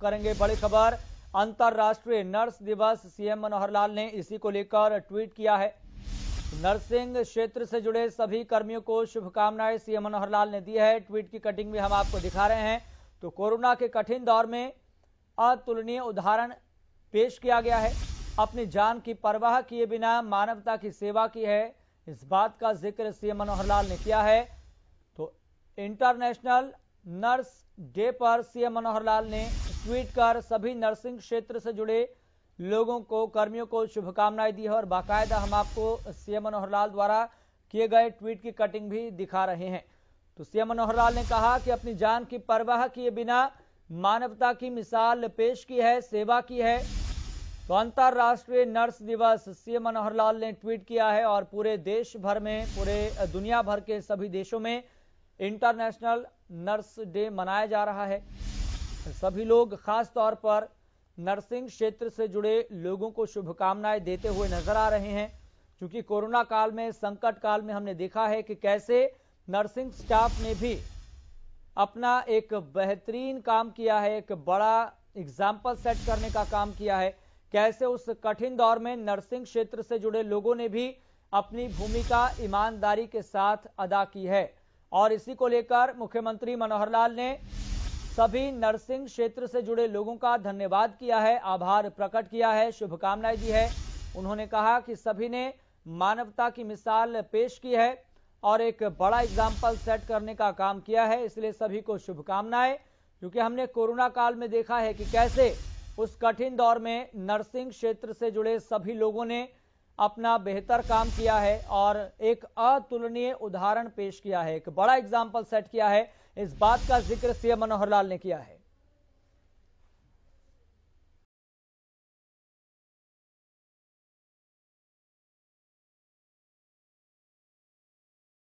करेंगे बड़ी खबर अंतर्राष्ट्रीय नर्स दिवस सीएम मनोहर लाल ने इसी को लेकर ट्वीट किया है नर्सिंग क्षेत्र से जुड़े सभी कर्मियों को शुभकामनाएं सीएम मनोहर लाल ने दी है ट्वीट की कटिंग भी हम आपको दिखा रहे हैं तो कोरोना के कठिन दौर में अतुलनीय उदाहरण पेश किया गया है अपनी जान की परवाह किए बिना मानवता की सेवा की है इस बात का जिक्र सीएम मनोहर लाल ने किया है तो इंटरनेशनल नर्स डे पर सीएम मनोहर लाल ने ट्वीट कर सभी नर्सिंग क्षेत्र से जुड़े लोगों को कर्मियों को शुभकामनाएं दी है और बाकायदा हम आपको सीएम मनोहर लाल द्वारा किए गए ट्वीट की कटिंग भी दिखा रहे हैं तो सीएम मनोहर लाल ने कहा कि अपनी जान की परवाह किए बिना मानवता की मिसाल पेश की है सेवा की है तो अंतर्राष्ट्रीय नर्स दिवस सीएम मनोहर लाल ने ट्वीट किया है और पूरे देश भर में पूरे दुनिया भर के सभी देशों में इंटरनेशनल नर्स डे मनाया जा रहा है सभी लोग खास तौर पर नर्सिंग क्षेत्र से जुड़े लोगों को शुभकामनाएं देते हुए नजर आ रहे हैं क्योंकि कोरोना काल में संकट काल में हमने देखा है कि कैसे नर्सिंग स्टाफ ने भी अपना एक बेहतरीन काम किया है एक बड़ा एग्जाम्पल सेट करने का काम किया है कैसे उस कठिन दौर में नर्सिंग क्षेत्र से जुड़े लोगों ने भी अपनी भूमिका ईमानदारी के साथ अदा की है और इसी को लेकर मुख्यमंत्री मनोहर लाल ने सभी नर्सिंग क्षेत्र से जुड़े लोगों का धन्यवाद किया है आभार प्रकट किया है शुभकामनाएं दी है उन्होंने कहा कि सभी ने मानवता की मिसाल पेश की है और एक बड़ा एग्जाम्पल सेट करने का काम किया है इसलिए सभी को शुभकामनाएं क्योंकि हमने कोरोना काल में देखा है कि कैसे उस कठिन दौर में नर्सिंग क्षेत्र से जुड़े सभी लोगों ने अपना बेहतर काम किया है और एक अतुलनीय उदाहरण पेश किया है एक बड़ा एग्जाम्पल सेट किया है इस बात का जिक्र सीएम मनोहर लाल ने किया है